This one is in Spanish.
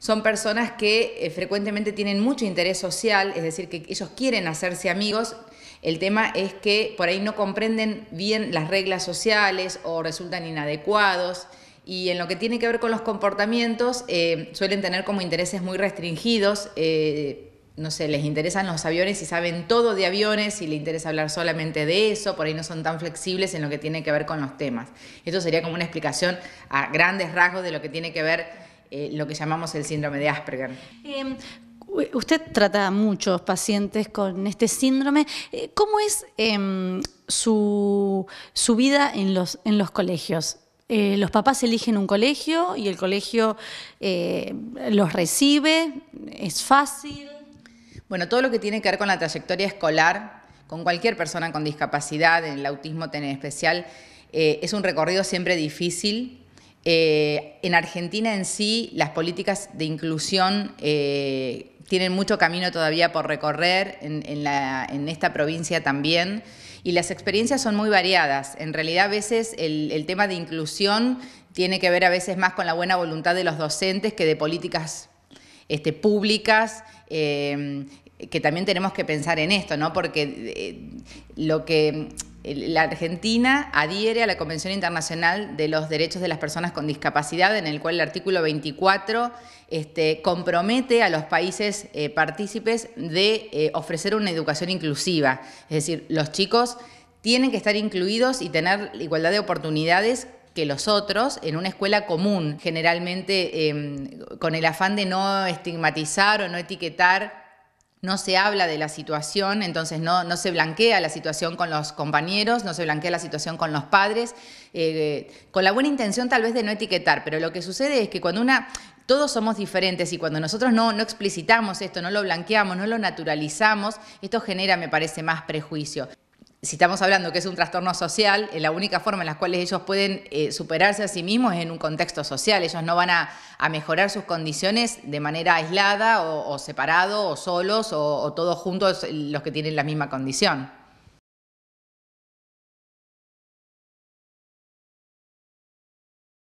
son personas que eh, frecuentemente tienen mucho interés social, es decir, que ellos quieren hacerse amigos. El tema es que por ahí no comprenden bien las reglas sociales o resultan inadecuados y en lo que tiene que ver con los comportamientos eh, suelen tener como intereses muy restringidos. Eh, no sé, les interesan los aviones y saben todo de aviones y les interesa hablar solamente de eso, por ahí no son tan flexibles en lo que tiene que ver con los temas. Esto sería como una explicación a grandes rasgos de lo que tiene que ver eh, lo que llamamos el síndrome de Asperger. Em, usted trata a muchos pacientes con este síndrome. Eh, ¿Cómo es em, su, vida en los, colegios? Eh, los papás eligen un colegio y el colegio los recibe, es fácil. Bueno, todo lo que tiene que ver con la trayectoria escolar, con cualquier persona con discapacidad, en el autismo en especial, es un recorrido siempre difícil eh, en Argentina en sí, las políticas de inclusión eh, tienen mucho camino todavía por recorrer, en, esta provincia también, y las experiencias son muy variadas. En realidad, a veces el, tema de inclusión tiene que ver a veces más con la buena voluntad de los docentes que de políticas este, públicas, eh, que también tenemos que pensar en esto, ¿no? Porque lo que la Argentina adhiere a la Convención Internacional de los Derechos de las Personas con Discapacidad, en el cual el artículo 24 este, compromete a los países eh, partícipes de eh, ofrecer una educación inclusiva. Es decir, los chicos tienen que estar incluidos y tener igualdad de oportunidades que los otros en una escuela común, generalmente em, con el afán de no estigmatizar o no etiquetar no se habla de la situación, entonces no, no, se blanquea la situación con los compañeros, no se blanquea la situación con los padres, eh, con la buena intención tal vez de no etiquetar, pero lo que sucede es que cuando una... Todos somos diferentes y cuando nosotros no, no explicitamos esto, no lo blanqueamos, no lo naturalizamos, esto genera, me parece, más prejuicio si estamos hablando que es un trastorno social, eh, la única forma en la cual ellos pueden eh, superarse a sí mismos es en un contexto social. Ellos no van a, mejorar sus condiciones de manera aislada o, separado o solos o todos juntos los que tienen la misma condición.